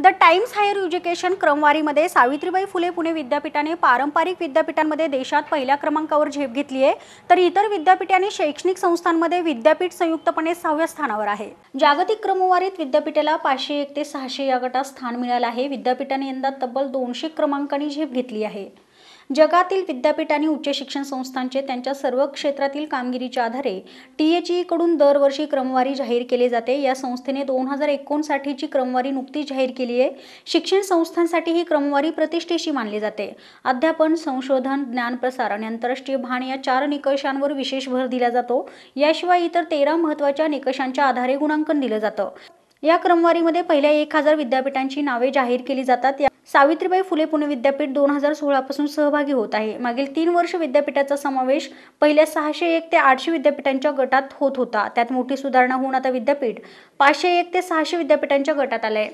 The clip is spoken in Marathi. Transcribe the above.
द टाइम्स हायर एज्युकेशन क्रमवारीमध्ये सावित्रीबाई फुले पुणे विद्यापीठाने पारंपरिक विद्यापीठांमध्ये देशात पहिल्या क्रमांकावर झेप घेतली आहे तर इतर विद्यापीठाने शैक्षणिक संस्थांमध्ये विद्यापीठ संयुक्तपणे सहाव्या स्थानावर आहे जागतिक क्रमवारीत विद्यापीठाला पाचशे एक ते सहाशे या गटात स्थान मिळालं आहे विद्यापीठाने यंदा तब्बल दोनशे क्रमांकाने झेप घेतली आहे जगातील विद्यापीठ आणि उच्च शिक्षण संस्थांचे त्यांच्या सर्व क्षेत्रातील कामगिरीच्या आधारे टी एच ईकडून दरवर्षी क्रमवारी जाहीर केली जाते या संस्थेने दोन हजार एकोणसाठीची क्रमवारी नुकतीच जाहीर केली आहे शिक्षण संस्थांसाठी ही क्रमवारी प्रतिष्ठेशी मानली जाते अध्यापन संशोधन ज्ञान प्रसार आणि आंतरराष्ट्रीय भान या चार निकषांवर विशेष भर दिला जातो याशिवाय इतर तेरा महत्त्वाच्या निकषांच्या आधारे गुणांकन दिलं जातं या क्रमवारीमध्ये पहिल्या एक हजार विद्यापीठांची नावे जाहीर केली जातात सावित्रीबाई फुले पुणे विद्यापीठ दोन हजार सोळापासून सहभागी होत आहे मागील तीन वर्ष विद्यापीठाचा समावेश पहिल्या सहाशे एक ते आठशे विद्यापीठांच्या गटात होत होता त्यात मोठी सुधारणा होऊन आता विद्यापीठ पाचशे एक ते सहाशे विद्यापीठांच्या गटात आले